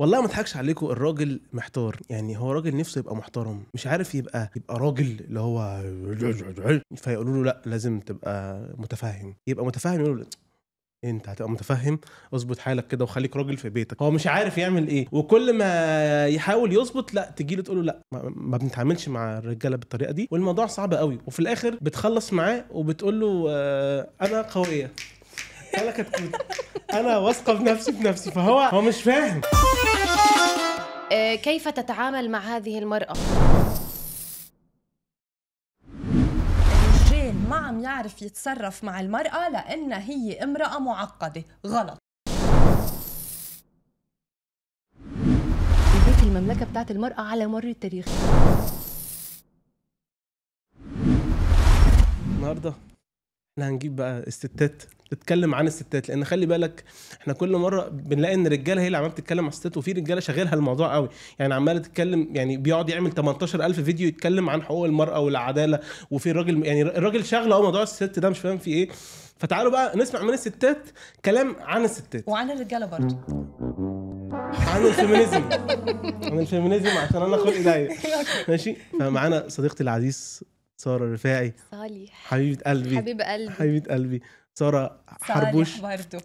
والله ما اضحكش عليكم الراجل محتار يعني هو راجل نفسه يبقى محترم مش عارف يبقى يبقى راجل اللي هو فيقولوا له لا لازم تبقى متفاهم يبقى متفاهم يقولوا انت هتبقى متفهم اظبط حالك كده وخليك راجل في بيتك هو مش عارف يعمل ايه وكل ما يحاول يظبط لا تجي له تقول له لا ما, بنتعاملش مع الرجاله بالطريقه دي والموضوع صعب قوي وفي الاخر بتخلص معاه وبتقول له آه، انا قويه انا كتكوت انا واثقه بنفسي بنفسي فهو هو مش فاهم آه، كيف تتعامل مع هذه المرأة؟ الرجال ما عم يعرف يتصرف مع المرأة لأنها هي امرأة معقدة غلط البيت المملكة بتاعت المرأة على مر التاريخ النهارده احنا هنجيب بقى الستات تتكلم عن الستات لان خلي بالك احنا كل مره بنلاقي ان الرجاله هي اللي عماله بتتكلم عن الستات وفي رجاله شاغلها الموضوع قوي يعني عماله تتكلم يعني بيقعد يعمل 18000 فيديو يتكلم عن حقوق المراه والعداله وفي الراجل يعني الراجل شاغله قوي موضوع الست ده مش فاهم في ايه فتعالوا بقى نسمع من الستات كلام عن الستات وعن الرجاله برضه عن الفيمينيزم عن الفيمينيزم عشان انا اخد ايديا ماشي فمعانا صديقتي العزيز ساره رفاعي صالح حبيبه قلبي حبيبه قلبي حبيبه قلبي ساره حربوش برضه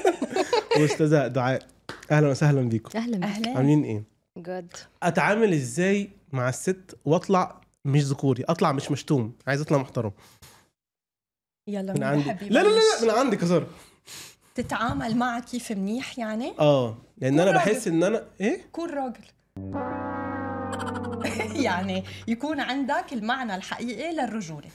واستاذه دعاء اهلا وسهلا بيكم اهلا اهلا عاملين ايه جود اتعامل ازاي مع الست واطلع مش ذكوري اطلع مش مشتوم عايز اطلع محترم يلا من عندي لا لا لا من عندك يا ساره تتعامل معه كيف منيح يعني اه لان انا بحس ان انا ايه كون راجل يعني يكون عندك المعنى الحقيقي للرجوله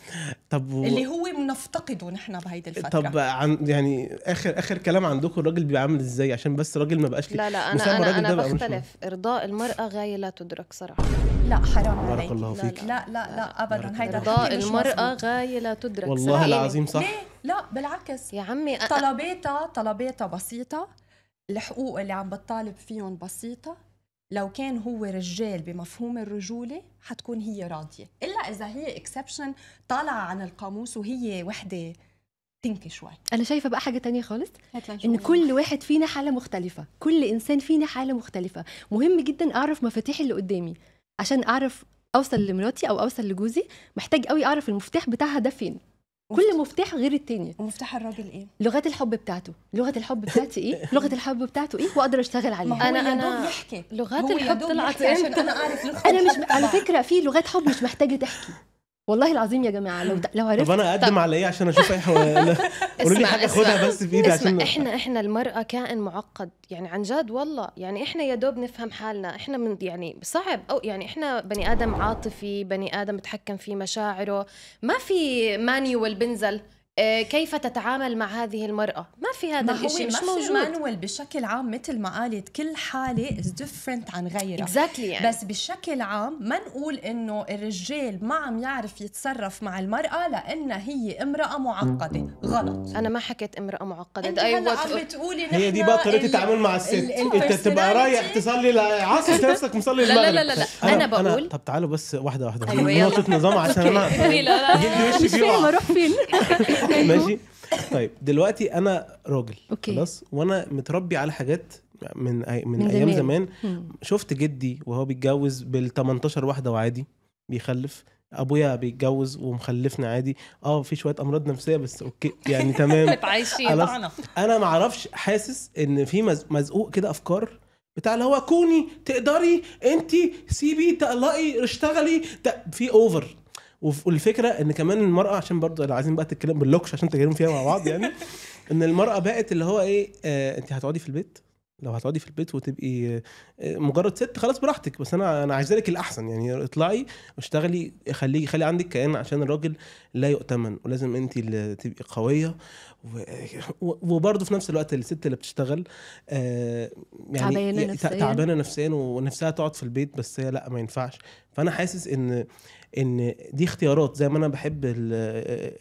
طب و... اللي هو بنفتقده نحن بهيدي الفتره طب عن يعني اخر اخر كلام عندكم الراجل بيعامل ازاي عشان بس الراجل ما بقاش لا لا انا انا, أنا بختلف ارضاء المراه غايه لا تدرك صراحه لا حرام عليك بارك الله فيك لا لا لا, ابدا هيدا إرضاء المراه غايه لا تدرك والله العظيم صح ليه؟ لا بالعكس يا عمي طلباتها طلباتها بسيطه الحقوق اللي عم بتطالب فيهم بسيطه لو كان هو رجال بمفهوم الرجوله حتكون هي راضيه الا اذا هي اكسبشن طالعه عن القاموس وهي وحده تنكي شوي انا شايفه بقى حاجه تانية خالص ان كل واحد فينا حاله مختلفه كل انسان فينا حاله مختلفه مهم جدا اعرف مفاتيح اللي قدامي عشان اعرف اوصل لمراتي او اوصل لجوزي محتاج قوي اعرف المفتاح بتاعها ده فين كل مفتاح غير التاني ومفتاح الراجل ايه؟ لغات الحب بتاعته، لغة الحب بتاعتي ايه؟ لغة الحب بتاعته ايه؟ واقدر اشتغل عليها انا انا يحكي. لغات الحب طلعت يعني. عشان انا اعرف انا مش على فكرة في لغات حب مش محتاجة تحكي والله العظيم يا جماعه لو لو عرفت طب انا اقدم طب. على ايه عشان اشوف اي قولوا لي حاجه خدها بس في ايدي عشان احنا احنا المراه كائن معقد يعني عن جد والله يعني احنا يا دوب نفهم حالنا احنا من يعني صعب او يعني احنا بني ادم عاطفي بني ادم بتحكم في مشاعره ما في مانيوال بنزل آه، كيف تتعامل مع هذه المرأة ما في هذا الشيء مش موجود مانوال بشكل عام مثل ما قالت كل حالة از ديفرنت عن غيرها exactly يعني. بس بشكل عام ما نقول انه الرجال ما عم يعرف يتصرف مع المرأة لانها هي امرأة معقدة غلط انا ما حكيت امرأة معقدة انت أيوة عم بتقولي هي دي بقى طريقة التعامل مع الست انت تبقى رايح تصلي عاكس نفسك مصلي المغرب لا لا لا, لا. أنا, انا بقول طب تعالوا بس واحدة واحدة أيوة، نقطة نظام عشان انا لا وشي فيه فين أيوه. ماشي طيب دلوقتي انا راجل خلاص وانا متربي على حاجات من من, من ايام زمان, زمان. شفت جدي وهو بيتجوز بال 18 واحده وعادي بيخلف ابويا بيتجوز ومخلفنا عادي اه في شويه امراض نفسيه بس اوكي يعني تمام طيب، خلاص انا ما اعرفش حاسس ان في مزقوق كده افكار بتاع اللي هو كوني تقدري انت سيبي تقلقي اشتغلي في اوفر والفكره ان كمان المراه عشان برضه لو عايزين بقى تتكلم باللوكش عشان تتكلموا فيها مع بعض يعني ان المراه بقت اللي هو ايه آه انت هتقعدي في البيت لو هتقعدي في البيت وتبقي آه، مجرد ست خلاص براحتك بس انا انا عايز لك الاحسن يعني اطلعي واشتغلي خليكي خلي عندك كيان عشان الراجل لا يؤتمن ولازم انت اللي تبقي قويه وبرضه في نفس الوقت الست اللي بتشتغل آه، يعني تعبانه يعني نفسيا تعبانه نفسيا ونفسها تقعد في البيت بس هي لا ما ينفعش فانا حاسس ان ان دي اختيارات زي ما انا بحب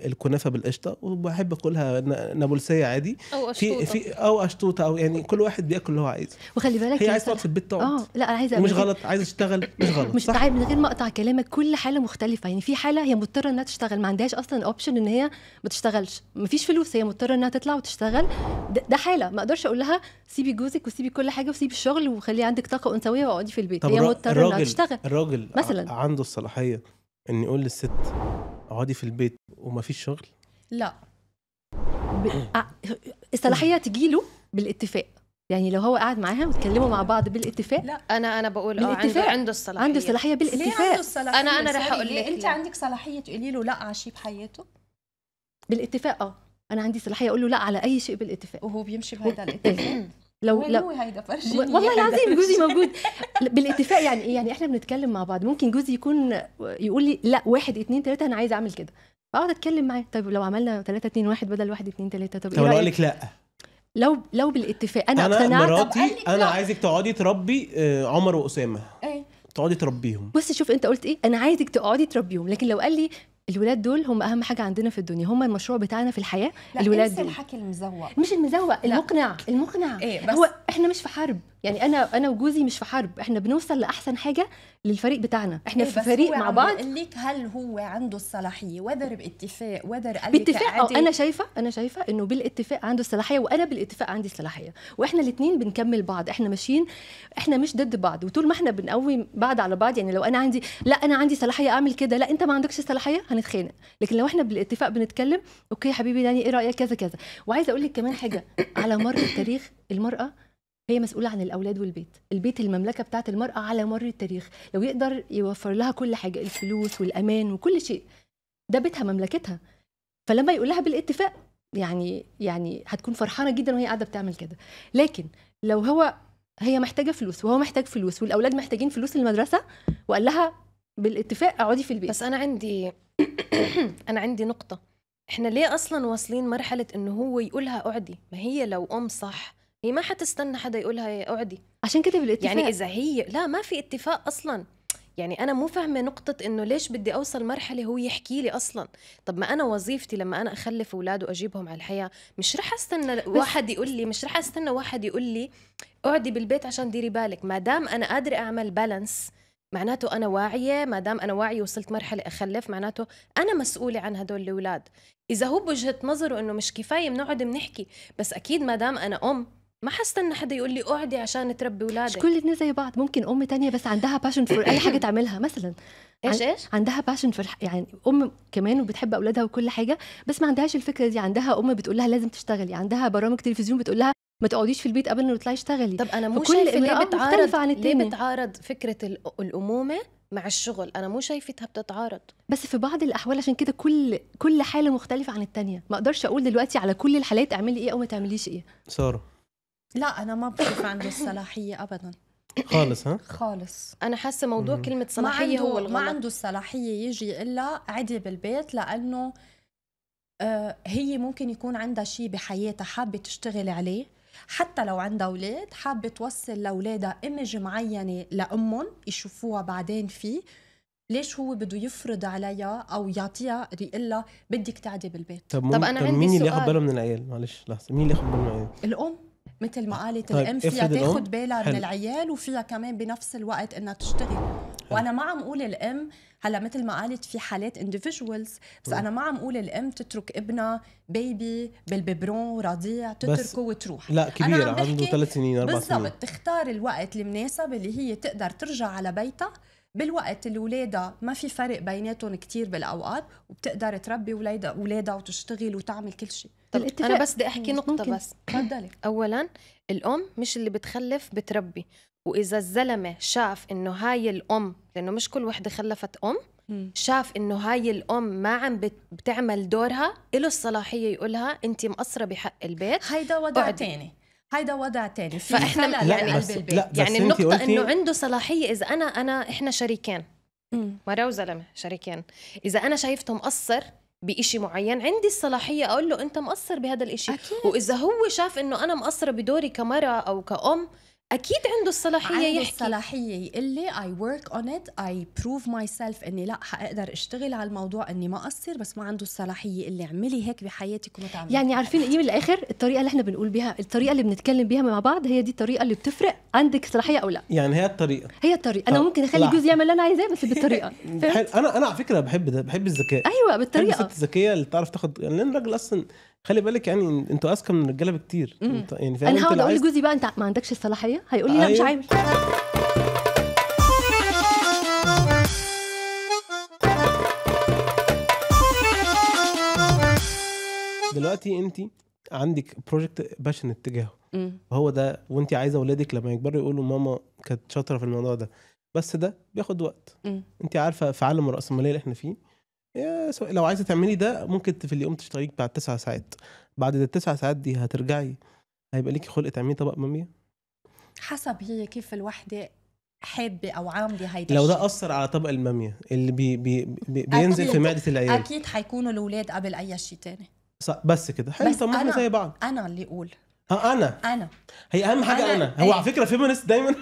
الكنافه بالقشطه وبحب اكلها نابلسيه عادي او اشطوطه في في او اشطوطه او يعني كل واحد بياكل اللي هو عايزه وخلي بالك هي عايزه تقعد في البيت تقعد اه لا انا عايزه مش غلط عايزه تشتغل مش غلط مش تعب طيب من غير ما اقطع كلامك كل حاله مختلفه يعني في حاله هي مضطره انها تشتغل ما عندهاش اصلا اوبشن ان هي ما تشتغلش ما فيش فلوس هي مضطره انها تطلع وتشتغل ده, ده حاله ما اقدرش اقول لها سيبي جوزك وسيبي كل حاجه وسيبي الشغل وخليه عندك طاقه انثويه واقعدي في البيت هي مضطره انها تشتغل الراجل مثلا عنده الصلاحيه اني اقول للست اقعدي في البيت وما فيش شغل لا ب... الصلاحيه له بالاتفاق يعني لو هو قاعد معاها واتكلموا مع بعض بالاتفاق لا انا انا بقول اه عنده عنده الصلاحيه عنده الصلاحيه بالاتفاق ليه عنده الصلاحيه انا انا رح اقول لك انت عندك صلاحيه تقولي له لا على شيء بحياته بالاتفاق اه انا عندي صلاحيه اقول له لا على اي شيء بالاتفاق وهو بيمشي بهذا الاتفاق لو لو هيدا فرجيني والله العظيم جوزي موجود بالاتفاق يعني ايه يعني احنا بنتكلم مع بعض ممكن جوزي يكون يقول لي لا واحد اتنين تلاته انا عايز اعمل كده فاقعد اتكلم معاه طيب لو عملنا تلاته اتنين واحد بدل واحد اتنين تلاته طب إيه طب اقول لك لا لو لو بالاتفاق انا اقتنعت انا مراتي انا عايزك تقعدي تربي آه، عمر واسامه ايه تقعدي تربيهم بصي شوف انت قلت ايه انا عايزك تقعدي تربيهم لكن لو قال لي الولاد دول هم اهم حاجه عندنا في الدنيا هم المشروع بتاعنا في الحياه لا الولاد دول الحكي المزوق مش المزوق المقنع المقنع إيه بس هو احنا مش في حرب يعني انا انا وجوزي مش في حرب احنا بنوصل لاحسن حاجه للفريق بتاعنا احنا إيه في فريق مع بعض بقول لك هل هو عنده الصلاحيه وذر باتفاق وذر باتفاق أو انا شايفه انا شايفه انه بالاتفاق عنده الصلاحيه وانا بالاتفاق عندي الصلاحيه واحنا الاثنين بنكمل بعض احنا ماشيين احنا مش ضد بعض وطول ما احنا بنقوي بعض على بعض يعني لو انا عندي لا انا عندي صلاحيه اعمل كده لا انت ما عندكش صلاحيه هنتخانق لكن لو احنا بالاتفاق بنتكلم اوكي يا حبيبي داني ايه رايك كذا كذا وعايزه اقول لك كمان حاجه على مر التاريخ المراه هي مسؤولة عن الأولاد والبيت البيت المملكة بتاعت المرأة على مر التاريخ لو يقدر يوفر لها كل حاجة الفلوس والأمان وكل شيء ده بيتها مملكتها فلما يقول لها بالاتفاق يعني يعني هتكون فرحانة جدا وهي قاعدة بتعمل كده لكن لو هو هي محتاجة فلوس وهو محتاج فلوس والأولاد محتاجين فلوس المدرسة وقال لها بالاتفاق اقعدي في البيت بس أنا عندي أنا عندي نقطة احنا ليه اصلا واصلين مرحله انه هو يقولها اقعدي ما هي لو ام صح هي ما حتستنى حدا يقولها اقعدي عشان كده بالاتفاق يعني اذا هي لا ما في اتفاق اصلا يعني انا مو فاهمه نقطه انه ليش بدي اوصل مرحله هو يحكي لي اصلا طب ما انا وظيفتي لما انا اخلف اولاد واجيبهم على الحياه مش رح استنى واحد يقول لي مش رح استنى واحد يقول لي اقعدي بالبيت عشان ديري بالك ما دام انا قادره اعمل بالانس معناته انا واعيه ما دام انا واعيه وصلت مرحله اخلف معناته انا مسؤوله عن هدول الاولاد اذا هو بوجهه نظره انه مش كفايه بنقعد بنحكي بس اكيد ما دام انا ام ما حستنى حدا يقول لي اقعدي عشان تربي اولادك مش كل الاثنين زي بعض ممكن ام تانية بس عندها باشن فور اي حاجه تعملها مثلا ايش ايش عندها باشن فور يعني ام كمان وبتحب اولادها وكل حاجه بس ما عندهاش الفكره دي عندها ام بتقول لها لازم تشتغلي عندها برامج تلفزيون بتقول لها ما تقعديش في البيت قبل ما تطلعي اشتغلي طب انا مو شايفه ليه بتعارض عن ليه بتعارض فكره الامومه مع الشغل انا مو شايفتها بتتعارض بس في بعض الاحوال عشان كده كل كل حاله مختلفه عن الثانيه ما اقدرش اقول دلوقتي على كل الحالات اعملي ايه او ما تعمليش ايه ساره لا انا ما بشوف عنده الصلاحيه ابدا خالص ها خالص انا حاسه موضوع مم. كلمه صلاحيه هو الغلط ما عنده الصلاحيه يجي الا عدي بالبيت لانه آه، هي ممكن يكون عندها شيء بحياتها حابه تشتغل عليه حتى لو عندها اولاد حابه توصل لاولادها ايمج معينه لامهم يشوفوها بعدين فيه ليش هو بده يفرض عليها او يعطيها يقول بدك تعدي بالبيت طب, طب انا طب عندي مين اللي ياخذ باله من العيال معلش لحظه مين اللي ياخذ باله من العيال الام مثل ما قالت طيب الام فيها تاخذ بالها من العيال وفيها كمان بنفس الوقت انها تشتغل وانا ما عم اقول الام هلا مثل ما قالت في حالات اندفجوالز بس انا ما عم اقول الام تترك ابنها بيبي بالبيبرون رضيع تتركه وتروح لا كبيره عنده ثلاث سنين اربع سنين بالضبط تختار الوقت المناسب اللي هي تقدر ترجع على بيتها بالوقت الولادة ما في فرق بيناتهم كتير بالأوقات وبتقدر تربي ولادها ولادها وتشتغل وتعمل كل شيء طب أنا بس بدي أحكي نقطة ممكن. بس تفضلي أولا الأم مش اللي بتخلف بتربي وإذا الزلمة شاف إنه هاي الأم لأنه مش كل وحدة خلفت أم شاف انه هاي الام ما عم بتعمل دورها له الصلاحيه يقولها انت مقصره بحق البيت هيدا وضع تاني هيدا وضع تاني فاحنا لا يعني بس البيت. لا بس يعني النقطه انه عنده صلاحيه اذا انا انا احنا شريكين مرا وزلمة شريكين إذا أنا شايفته مقصر بإشي معين عندي الصلاحية أقول له أنت مقصر بهذا الإشي أكيد. وإذا هو شاف إنه أنا مقصرة بدوري كمرأة أو كأم اكيد عنده الصلاحيه عنده يحكي الصلاحيه يقول لي اي ورك اون ات اي بروف ماي سيلف اني لا حقدر اشتغل على الموضوع اني ما اقصر بس ما عنده الصلاحيه اللي اعملي هيك بحياتك وما تعملي يعني عارفين ايه من الاخر الطريقه اللي احنا بنقول بها الطريقه اللي بنتكلم بيها مع بعض هي دي الطريقه اللي بتفرق عندك صلاحيه او لا يعني هي الطريقه هي الطريقه انا ممكن اخلي جوزي يعمل اللي انا عايزاه بس بالطريقه انا انا على فكره بحب ده بحب الذكاء ايوه بالطريقه الذكيه اللي تعرف تاخد يعني لان الراجل اصلا خلي بالك يعني انتوا اذكى من الرجاله بكتير انت يعني فاهم انا هقعد اقول لجوزي بقى انت ما عندكش الصلاحيه هيقول لي لا مش أيوه. عامل دلوقتي انت عندك بروجكت باشن اتجاهه هو ده وانت عايزه اولادك لما يكبروا يقولوا ماما كانت شاطره في الموضوع ده بس ده بياخد وقت انت عارفه في عالم الراسماليه اللي احنا فيه لو عايزه تعملي ده ممكن في اليوم تشتغلي بتاع تسع ساعات بعد التسع ساعات دي هترجعي هيبقى ليكي خلق تعملي طبق ماميه حسب هي كيف الوحده حابه او عامله هيدا لو ده اثر على طبق الماميه اللي بي بي بي بينزل في معده العيال اكيد حيكونوا الاولاد قبل اي شيء تاني بس كده حلو طب ما احنا زي بعض انا اللي اقول اه انا انا هي اهم حاجه انا, أنا. هو إيه؟ على فكره فيمينست دايما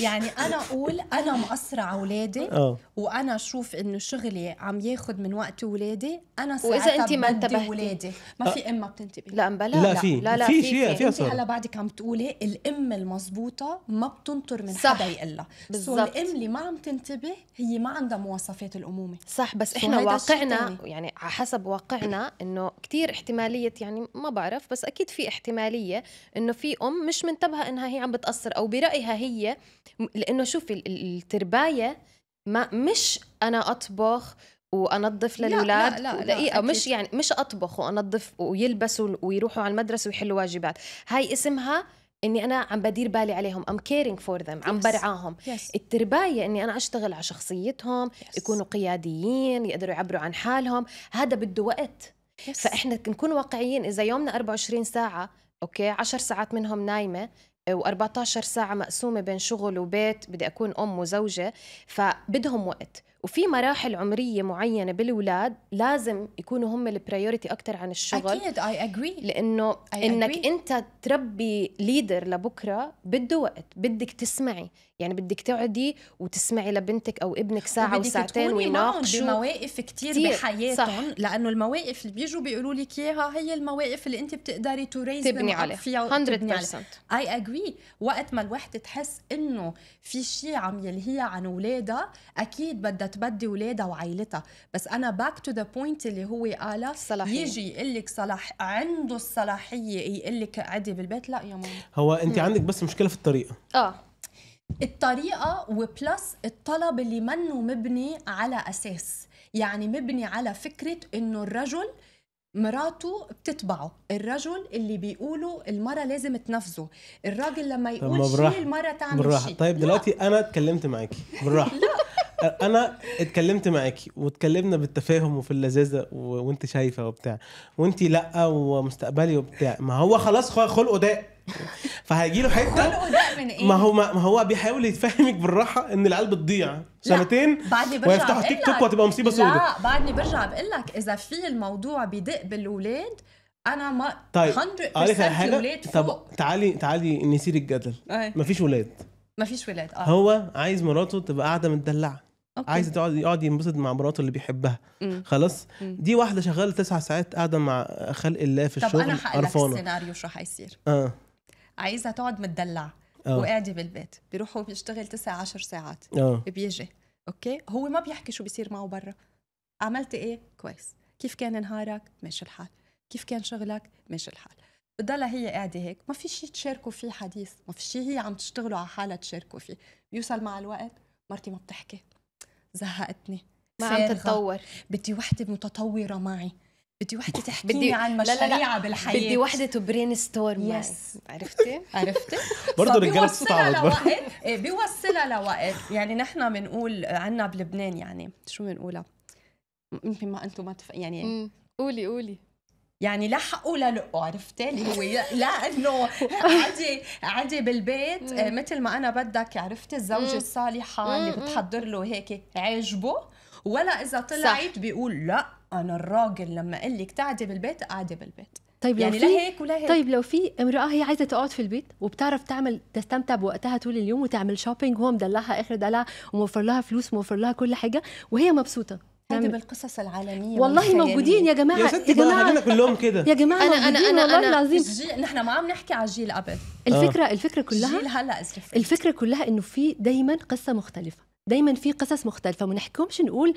يعني انا اقول انا مقصره على اولادي آه. وانا اشوف انه شغلي عم ياخذ من وقت اولادي انا واذا انت ما انتبهتي اولادي ما في ام آه. ما بتنتبه لا بلا لا في لا لا في في, في, هلا بعدك عم تقولي الام المضبوطة ما بتنطر من صح. حدا يقلها بالضبط الام اللي ما عم تنتبه هي ما عندها مواصفات الامومه صح بس احنا واقعنا يعني على حسب واقعنا انه كثير احتماليه يعني ما بعرف بس اكيد في احتماليه انه في ام مش منتبهه انها هي عم بتاثر او برايها هي لانه شوفي التربايه ما مش انا اطبخ وانظف للاولاد لا لا لا دقيقه مش يعني مش اطبخ وانظف ويلبسوا ويروحوا على المدرسه ويحلوا واجبات هاي اسمها اني انا عم بدير بالي عليهم ام كيرينج فور ذم عم برعاهم yes. التربايه اني انا اشتغل على شخصيتهم yes. يكونوا قياديين يقدروا يعبروا عن حالهم هذا بده وقت yes. فاحنا نكون واقعيين اذا يومنا 24 ساعه اوكي 10 ساعات منهم نايمه و14 ساعة مقسومة بين شغل وبيت بدي أكون أم وزوجة فبدهم وقت وفي مراحل عمريه معينه بالولاد لازم يكونوا هم البرايورتي اكثر عن الشغل اكيد اي اجري لانه I انك agree. انت تربي ليدر لبكره بده وقت بدك تسمعي يعني بدك تقعدي وتسمعي لبنتك او ابنك ساعه وساعتين ويناقشوا بمواقف كثير بحياتهم صح. لانه المواقف اللي بيجوا بيقولوا لك اياها هي المواقف اللي انت بتقدري ريز تبني عليها فيها 100% اي اجري وقت ما الوحده تحس انه في شيء عم يلهيها عن اولادها اكيد بدها تبدي ولادها وعائلتها بس انا باك تو ذا بوينت اللي هو قالها الصلاحية. يجي يقول لك صلاح عنده الصلاحيه يقول لك قعدي بالبيت لا يا ماما هو انت عندك بس مشكله في الطريقه اه الطريقه وبلس الطلب اللي منه مبني على اساس يعني مبني على فكره انه الرجل مراته بتتبعه الرجل اللي بيقوله المرة لازم تنفذه الراجل لما يقول شيء المرة تعمل شيء طيب دلوقتي لا. انا اتكلمت معاكي بالراحة لا انا اتكلمت معاكي واتكلمنا بالتفاهم وفي اللذاذه و... وانت شايفه وبتاع وانت لا ومستقبلي وبتاع ما هو خلاص خلقه ده فهيجي له حته خلقه من ايه؟ ما هو ما هو بيحاول يفهمك بالراحه ان العيال بتضيع سنتين ويفتحوا تيك توك وهتبقى مصيبه سوداء لا بعدني برجع بقول لك اذا في الموضوع بدق بالولاد انا ما طيب 100% حاجه طب تعالي تعالي نثير الجدل مفيش ولاد مفيش ولاد اه هو عايز مراته تبقى قاعده متدلعه أوكي. عايز تقعد يقعد ينبسط مع مراته اللي بيحبها مم. خلاص مم. دي واحده شغاله تسع ساعات قاعده مع خلق الله في طب الشغل طب انا هقول السيناريو شو حيصير اه عايزها تقعد متدلع آه. وقاعده بالبيت بيروح هو بيشتغل تسع عشر ساعات آه. بيجي اوكي هو ما بيحكي شو بيصير معه برا عملت ايه كويس كيف كان نهارك ماشي الحال كيف كان شغلك ماشي الحال بتضلها هي قاعده هيك ما في شيء تشاركوا فيه حديث ما في شيء هي عم تشتغلوا على حالها تشاركوا فيه بيوصل مع الوقت مرتي ما بتحكي زهقتني ما عم تتطور بدي وحده متطوره معي بدي وحده تحكي بدي... عن مشاريع بالحياه بدي وحده تبرين معي يس عرفتي عرفتي برضه رجاله بتتعود لوقت إيه، بيوصلها لوقت يعني نحن بنقول عنا بلبنان يعني شو بنقولها يمكن ما انتم ما تف... يعني قولي قولي يعني لا حقه لا لقه عرفتي اللي هو لا انه عادي عادي بالبيت مثل ما انا بدك عرفتي الزوجه الصالحه اللي بتحضر له هيك عاجبه ولا اذا طلعت بيقول لا انا الراجل لما اقول لك تعدي بالبيت قاعده بالبيت طيب يعني لا هيك ولا هيك طيب لو في امراه هي عايزه تقعد في البيت وبتعرف تعمل تستمتع بوقتها طول اليوم وتعمل شوبينج هو مدلعها اخر دلع وموفر لها فلوس وموفر لها كل حاجه وهي مبسوطه هذه بالقصص العالميه والله موجودين يا جماعه يا ستي بقى كلهم كده يا جماعه انا انا انا والله العظيم نحن ما عم نحكي على جيل قبل الفكره آه. الفكره كلها الجيل هلا الفكره كلها انه في دايما قصه مختلفه دايما في قصص مختلفه وما نحكمش نقول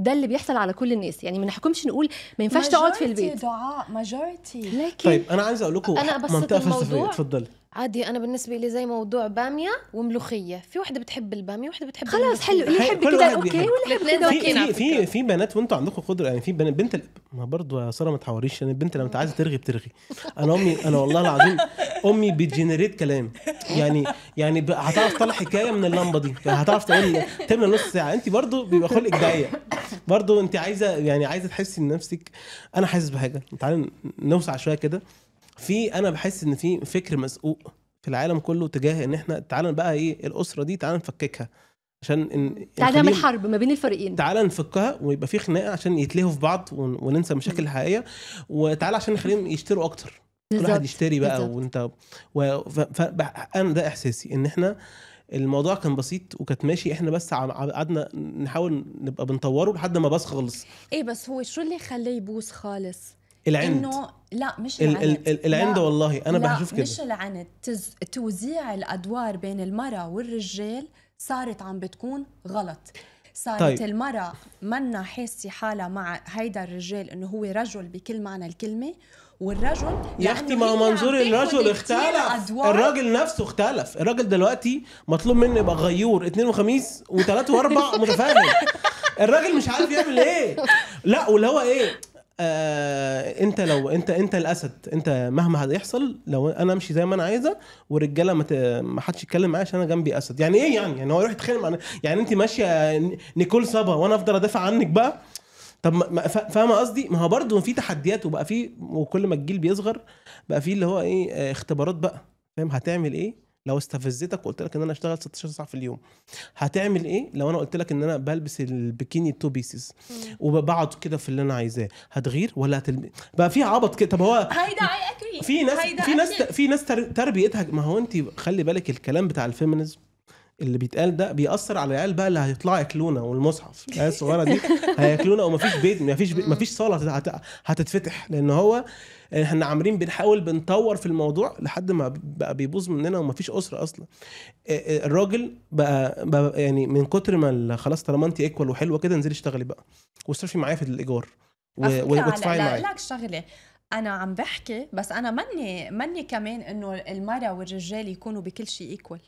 ده اللي بيحصل على كل الناس يعني ما نحكمش نقول ما ينفعش تقعد في البيت دعاء ماجورتي لكن طيب انا عايز اقول لكم انا بس منطقه فلسفيه اتفضلي عادي انا بالنسبه لي زي موضوع باميه وملوخيه في وحده بتحب الباميه وحده بتحب خلاص حلو اللي يحب كده اوكي واللي يحب كده في في في بنات وانتوا عندكم قدره يعني في بنت بنت ما برضه يا ساره ما تحوريش يعني البنت لما عايزه ترغي بترغي انا امي انا والله العظيم امي بتجنريت كلام يعني يعني هتعرف تطلع حكايه من اللمبه دي يعني هتعرف تقول تملى نص ساعه انت برضه بيبقى خلقك ضيق برضه انت عايزه يعني عايزه تحسي نفسك انا حاسس بحاجه تعالي نوسع شويه كده في انا بحس ان في فكر مسقوق في العالم كله تجاه ان احنا تعالى بقى ايه الاسره دي تعالى نفككها عشان ان تعالى نعمل حرب ما بين الفريقين تعالى نفكها ويبقى في خناقه عشان يتلهوا في بعض وننسى المشاكل الحقيقيه وتعالى عشان نخليهم يشتروا اكتر كل واحد يشتري بقى بالزبط. وانت و... ف... ف... انا ده احساسي ان احنا الموضوع كان بسيط وكانت ماشي احنا بس قعدنا نحاول نبقى بنطوره لحد ما باص خالص ايه بس هو شو اللي خلاه يبوظ خالص العند انه لا مش العند العند والله انا بشوف كده مش العند تز... توزيع الادوار بين المراه والرجال صارت عم بتكون غلط صارت طيب. المرأة منا حاسة حالها مع هيدا الرجال انه هو رجل بكل معنى الكلمة والرجل يا اختي ما منظور الرجل اختلف الراجل نفسه اختلف الراجل دلوقتي مطلوب منه يبقى غيور اثنين وخميس وثلاثة واربع متفاهم الراجل مش عارف يعمل ايه لا واللي هو ايه آه انت لو انت انت الاسد انت مهما هيحصل لو انا امشي زي ما انا عايزه والرجاله ما, ما حدش يتكلم معايا عشان انا جنبي اسد يعني ايه يعني يعني هو يروح يتخانق مع يعني انت ماشيه نيكول صبا وانا افضل ادافع عنك بقى طب فاهمه قصدي ما هو برضه في تحديات وبقى في وكل ما الجيل بيصغر بقى في اللي هو ايه آه، اختبارات بقى فاهم هتعمل ايه لو استفزتك وقلت لك ان انا اشتغل 16 ساعه في اليوم هتعمل ايه لو انا قلت لك ان انا بلبس البكيني تو بيسز وبقعد كده في اللي انا عايزاه هتغير ولا هتلبس بقى في عبط كده طب هو في ناس في ناس في ناس تربيتها ما هو انت خلي بالك الكلام بتاع الفيمينيزم اللي بيتقال ده بيأثر على العيال بقى اللي هيطلعوا ياكلونا والمصحف العيال الصغيره دي هياكلونا ومفيش بيت مفيش بيت مفيش صاله هتتفتح لان هو احنا عاملين بنحاول بنطور في الموضوع لحد ما بقى بيبوظ مننا ومفيش اسره اصلا الراجل بقى, بقى يعني من كتر ما خلاص طالما انت ايكوال وحلوه كده انزلي اشتغلي بقى واصرفي معايا في الايجار وادفعي معايا لا لك شغله انا عم بحكي بس انا ماني ماني كمان انه المراه والرجال يكونوا بكل شيء ايكوال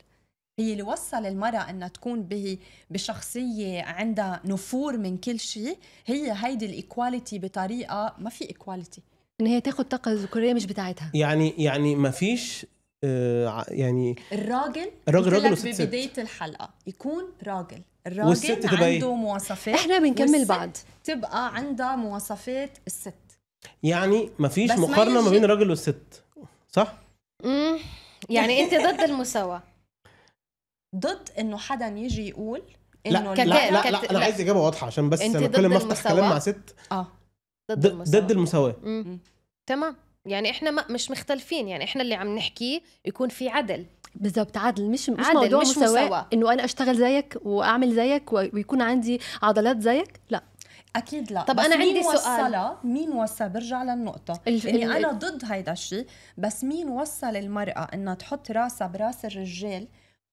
هي اللي وصل المرأة أنها تكون به بشخصية عندها نفور من كل شيء هي هيدي الإيكواليتي بطريقة ما في إيكواليتي إن هي تاخد طاقة ذكورية مش بتاعتها يعني يعني ما فيش آه يعني الراجل الراجل راجل وست ببداية الحلقة يكون راجل الراجل والست عنده إيه؟ مواصفات احنا بنكمل بعض تبقى عندها مواصفات الست يعني ما فيش مقارنه ما, ما بين الراجل والست صح؟ يعني انت ضد المساواه ضد انه حدا يجي يقول انه لا لا, لا, لا, لا, انا عايز اجابه واضحه عشان بس انا كل ما افتح كلام مع ست اه ضد المساواه ضد المساواه تمام يعني احنا ما مش مختلفين يعني احنا اللي عم نحكيه يكون في عدل بالضبط عدل مش مش عدل موضوع مش مساواه, مساواة. انه انا اشتغل زيك واعمل زيك ويكون عندي عضلات زيك لا اكيد لا طب انا عندي مين سؤال وصلها مين وصل برجع للنقطه ال... اني انا ضد هيدا الشيء بس مين وصل المراه انها تحط راسها براس الرجال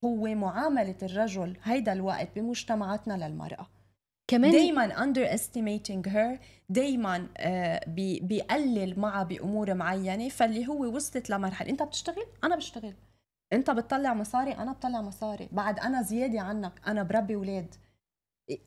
هو معاملة الرجل هيدا الوقت بمجتمعاتنا للمرأة كمان دايما اندر استيميتنج هير دايما آه، بيقلل معها بامور معينه فاللي هو وصلت لمرحله انت بتشتغل انا بشتغل انت بتطلع مصاري انا بطلع مصاري بعد انا زياده عنك انا بربي اولاد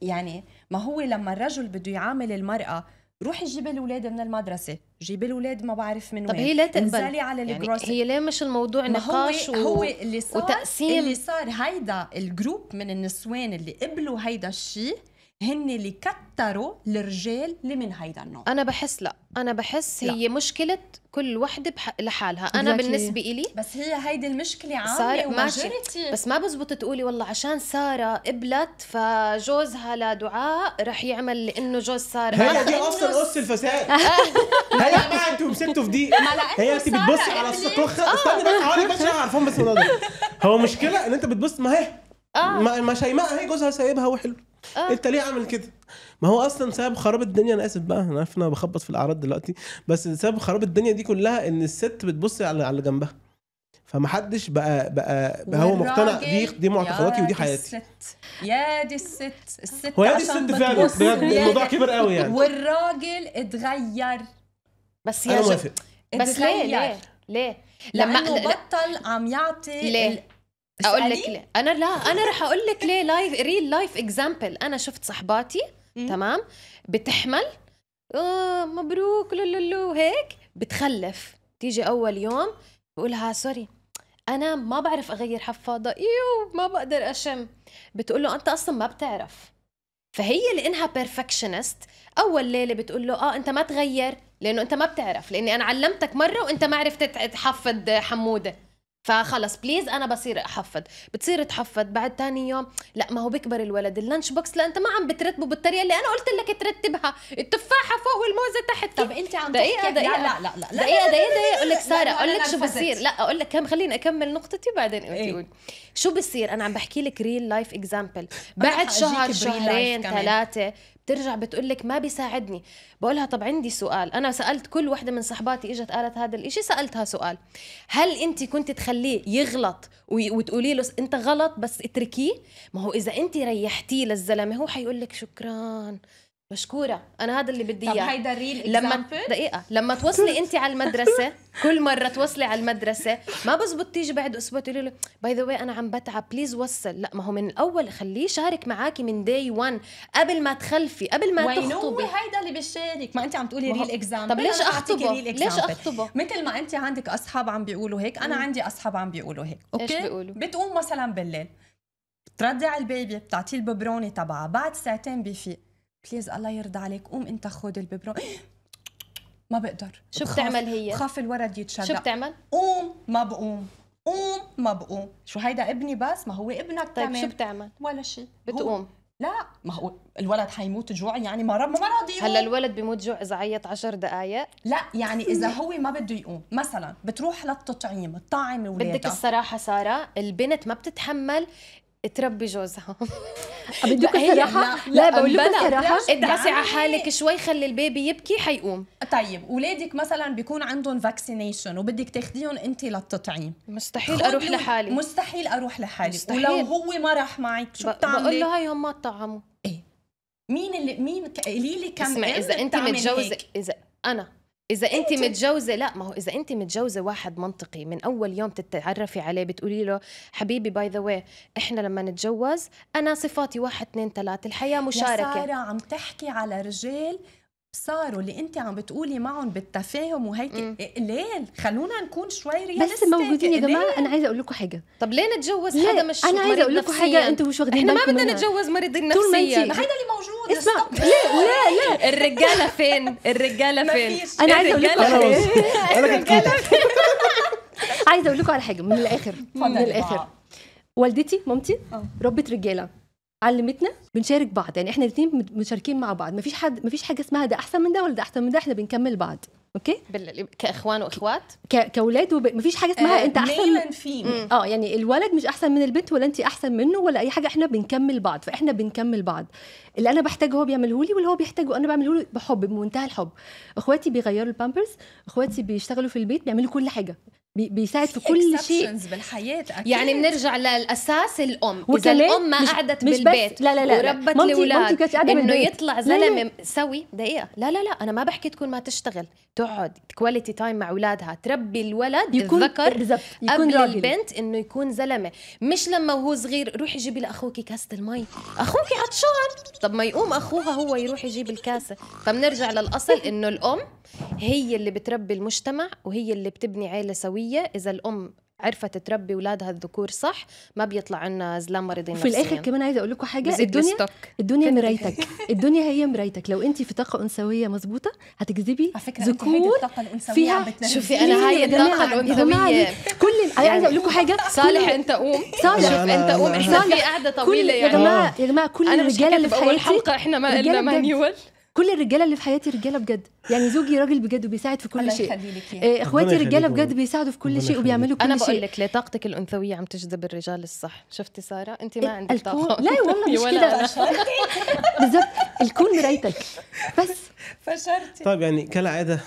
يعني ما هو لما الرجل بده يعامل المراه روحي جيبي الاولاد من المدرسه جيبي الاولاد ما بعرف من وين هي لا تقبل انزلي على الجروسري يعني هي ليه مش الموضوع نقاش هو, و... هو اللي صار وتقسيم اللي صار هيدا الجروب من النسوان اللي قبلوا هيدا الشيء هن اللي كتروا الرجال اللي من هيدا النوع انا بحس لا انا بحس لا. هي مشكله كل وحده لحالها انا exactly. بالنسبه إلي بس هي هيدي المشكله عامه صار بس ما بزبط تقولي والله عشان ساره قبلت فجوزها لدعاء رح يعمل لانه جوز ساره هي دي اصلا قص الفساد هي يا انتوا مسكتوا في دي هي انت بتبصي على الصكوخه آه. استني بس حوالي بس عارفين بس هو مشكله ان انت بتبص ما هي آه. ما شيماء هي جوزها سايبها وحلو آه. انت ليه عامل كده ما هو اصلا سبب خراب الدنيا انا اسف بقى انا عارف انا بخبط في الاعراض دلوقتي بس سبب خراب الدنيا دي كلها ان الست بتبص على على جنبها فمحدش بقى بقى, بقى هو مقتنع دي دي معتقداتي ودي حياتي الست. يا دي الست الست هو يا دي الست فعلا الموضوع كبر قوي يعني والراجل اتغير بس يا انا موافق بس ليه ليه ليه لما لانه بطل عم يعطي ليه؟ اقول لك ليه انا لا انا رح اقول لك ليه لايف ريل لايف اكزامبل انا شفت صحباتي تمام بتحمل اه مبروك لولو هيك بتخلف تيجي اول يوم بقولها سوري انا ما بعرف اغير حفاضه ايو ما بقدر اشم بتقول له انت اصلا ما بتعرف فهي لانها بيرفكشنست اول ليله بتقول له اه انت ما تغير لانه انت ما بتعرف لاني انا علمتك مره وانت ما عرفت تحفظ حموده فخلص بليز انا بصير احفظ بتصير تحفظ بعد تاني يوم لا ما هو بكبر الولد اللانش بوكس لا انت ما عم بترتبه بالطريقه اللي انا قلت لك ترتبها التفاحه فوق والموزه تحت طب انت عم دقيقه دقيقه لا لا لا دقيقه دقيقه دقيقه اقول لك ساره اقول لك شو بصير لا اقول لك كم خليني اكمل نقطتي بعدين قلت إيه. قولي شو بصير انا عم بحكي لك ريل لايف اكزامبل بعد شهر شهرين ثلاثه بترجع بتقول لك ما بيساعدني بقولها طب عندي سؤال انا سالت كل وحده من صحباتي اجت قالت هذا الإشي سالتها سؤال هل انت كنت تخليه يغلط وتقولي له انت غلط بس اتركيه ما هو اذا انت ريحتيه للزلمه هو حيقول لك شكرا مشكوره انا هذا اللي بدي اياه هيدا الريل لما دقيقه لما توصلي انت على المدرسه كل مره توصلي على المدرسه ما بزبط تيجي بعد اسبوع تقولي له باي ذا واي انا عم بتعب بليز وصل لا ما هو من الاول خليه يشارك معاكي من داي 1 قبل ما تخلفي قبل ما تخطبي هيدا اللي بيشارك ما انت عم تقولي ريل اكزامبل طب ليش اخطبه ليش اخطبه مثل ما انت عندك اصحاب عم بيقولوا هيك انا عندي اصحاب عم بيقولوا هيك اوكي ايش بيقولوا بتقوم مثلا بالليل بترضع البيبي بتعطيه الببروني تبعها بعد ساعتين بفيق بليز الله يرضى عليك قوم انت خذ الببرون ما بقدر شو بتعمل هي؟ بخاف الولد يتشجع شو بتعمل؟ قوم ما بقوم قوم ما بقوم شو هيدا ابني بس ما هو ابنك طيب كمان. شو بتعمل؟ ولا شيء بتقوم لا ما هو الولد حيموت جوع يعني ما رب ما راضي هلا الولد بيموت جوع اذا عيط 10 دقائق لا يعني اذا هو ما بده يقوم مثلا بتروح للتطعيم تطعم اولادها بدك الصراحه ساره البنت ما بتتحمل تربي جوزها بدك صراحه لا, لا بقول لك صراحه ادعسي يعني على حالك شوي خلي البيبي يبكي حيقوم طيب اولادك مثلا بيكون عندهم فاكسينيشن وبدك تاخديهم انت للتطعيم مستحيل اروح لحالي مستحيل اروح لحالي مستحيل. ولو هو ما راح معك شو بتعملي بقول له هاي هم ما تطعموا ايه مين اللي مين قليلي كم اسمعي إيه اذا انت متجوزه اذا انا اذا إيه، انت متجوزه لا ما هو اذا انت متجوزه واحد منطقي من اول يوم تتعرفي عليه بتقولي له حبيبي باي ذا واي احنا لما نتجوز انا صفاتي واحد اثنين ثلاثه الحياه مشاركه يا سارة عم تحكي على رجال صاروا اللي انت عم بتقولي معهم بالتفاهم وهيك إيه، ليه خلونا نكون شوي رياليستيك بس موجودين يا جماعه انا عايزه اقول لكم حاجه طب ليه نتجوز حدا مش انا عايزه اقول لكم حاجه انتوا مش واخدين احنا ما بدنا نتجوز مريض نفسيا هيدا اللي موجود اسمع لا لا لا الرجاله فين الرجاله فين انا عايزه اقول لكم الرجاله عايزه اقول لكم على حاجه من الاخر من الاخر والدتي مامتي آه. ربت رجاله علمتنا بنشارك بعض يعني احنا الاثنين مشاركين مع بعض مفيش حد مفيش حاجه اسمها ده احسن من ده ولا ده احسن من ده احنا بنكمل بعض اوكي كاخوان واخوات ك... كاولاد وب... مفيش حاجه اسمها آه انت احسن من فيم اه يعني الولد مش احسن من البنت ولا انت احسن منه ولا اي حاجه احنا بنكمل بعض فاحنا بنكمل بعض اللي انا بحتاجه هو بيعمله لي واللي هو بيحتاجه انا بعمله له بحب بمنتهى الحب اخواتي بيغيروا البامبرز اخواتي بيشتغلوا في البيت بيعملوا كل حاجه بيساعد في كل شيء بالحياه أكيد. يعني بنرجع للاساس الام اذا الام ما قعدت مش بالبيت لا لا لا وربت الاولاد انه يطلع زلمه سوي دقيقه لا لا لا انا ما بحكي تكون ما تشتغل تقعد كواليتي تايم مع اولادها تربي الولد يكون الذكر يكون قبل راجل. البنت انه يكون زلمه مش لما وهو صغير روحي جيبي لاخوك كاسه المي اخوك عطشان طب ما يقوم اخوها هو يروح يجيب الكاسه فبنرجع للاصل انه الام هي اللي بتربي المجتمع وهي اللي بتبني عيله سويه مية اذا الام عرفت تربي اولادها الذكور صح ما بيطلع عنا زلام مريضين في الاخر كمان عايزه اقول لكم حاجه الدنيا الدنيا مرايتك الدنيا هي مرايتك لو انت في طاقه انثويه مظبوطه هتجذبي ذكور فيها شوفي انا إيه هاي الطاقه الانثويه كل عايزه اقول لكم حاجه صالح انت قوم صالح انت قوم احنا في قعده طويله يعني يا جماعه يا جماعه كل الرجاله اللي في حياتي احنا ما قلنا مانيوال كل الرجاله اللي في حياتي رجاله بجد يعني زوجي راجل بجد وبيساعد في كل الله شيء إيه اخواتي رجاله بجد بيساعدوا في كل شيء وبيعملوا كل شيء انا بقول لك ليه طاقتك الانثويه عم تجذب الرجال الصح شفتي ساره انت ما إيه، عندك طاقه لا والله مش كده بالظبط الكون مرايتك بس فشرتي طيب يعني كالعاده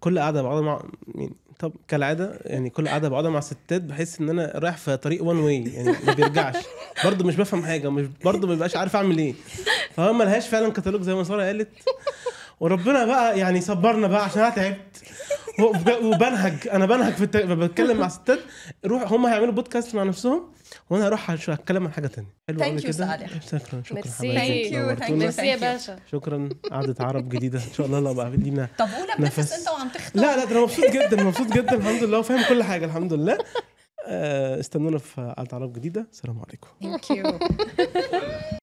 كل قاعده بقعد مع يعني طب كالعاده يعني كل قعده بقعدها مع ستات بحس ان انا رايح في طريق وان واي يعني ما بيرجعش برضه مش بفهم حاجه مش برضه ما بيبقاش عارف اعمل ايه فهو ملهاش فعلا كتالوج زي ما ساره قالت وربنا بقى يعني صبرنا بقى عشان انا تعبت وبنهج انا بنهج في التق... بتكلم مع ستات روح هم هيعملوا بودكاست مع نفسهم وانا هروح اتكلم عن حاجه ثانيه حلو قوي كده شكرا شكرا ثانك يو ميرسي يا باشا شكرا قعده عرب جديده ان شاء الله لو بقى لينا طب قول نفس انت وعم تختار لا لا انا مبسوط جدا مبسوط جدا الحمد لله وفاهم كل حاجه الحمد لله آه، استنونا في قعده عرب جديده سلام عليكم ثانك يو